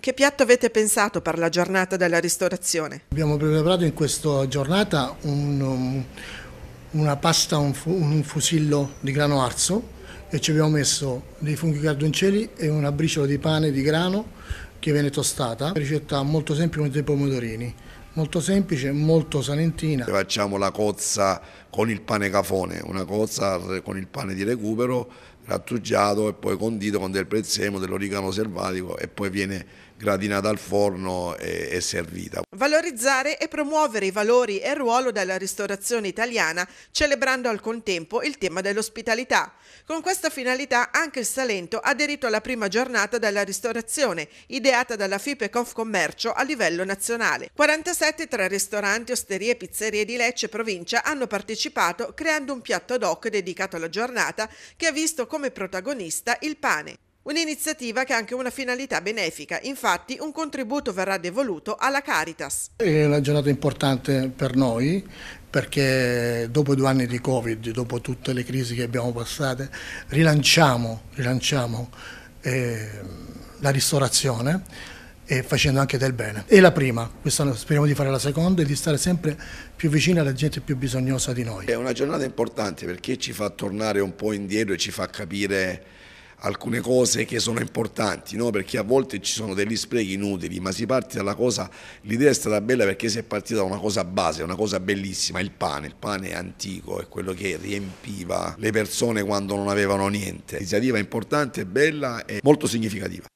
Che piatto avete pensato per la giornata della ristorazione? Abbiamo preparato in questa giornata un, um, una pasta, un, fu, un, fusillo di grano arso e ci abbiamo messo dei funghi cardoncelli e una briciola di pane di grano che viene tostata. Una ricetta molto semplice dei pomodorini, molto semplice, molto salentina. Facciamo la cozza con il pane cafone, una cozza con il pane di recupero rattugiato e poi condito con del prezzemolo, dell'origano selvatico e poi viene gratinata al forno e, e servita valorizzare e promuovere i valori e il ruolo della ristorazione italiana, celebrando al contempo il tema dell'ospitalità. Con questa finalità anche il Salento ha aderito alla prima giornata della ristorazione, ideata dalla FIPE Confcommercio a livello nazionale. 47 tra ristoranti, osterie e pizzerie di Lecce e provincia hanno partecipato creando un piatto ad hoc dedicato alla giornata che ha visto come protagonista il pane. Un'iniziativa che ha anche una finalità benefica, infatti un contributo verrà devoluto alla Caritas. È una giornata importante per noi perché dopo due anni di Covid, dopo tutte le crisi che abbiamo passate, rilanciamo, rilanciamo eh, la ristorazione e facendo anche del bene. È la prima, quest'anno speriamo di fare la seconda e di stare sempre più vicini alla gente più bisognosa di noi. È una giornata importante perché ci fa tornare un po' indietro e ci fa capire alcune cose che sono importanti, no? perché a volte ci sono degli sprechi inutili, ma si parte dalla cosa, l'idea è stata bella perché si è partita da una cosa base, una cosa bellissima, il pane, il pane è antico, è quello che riempiva le persone quando non avevano niente, l'iniziativa è importante, bella e molto significativa.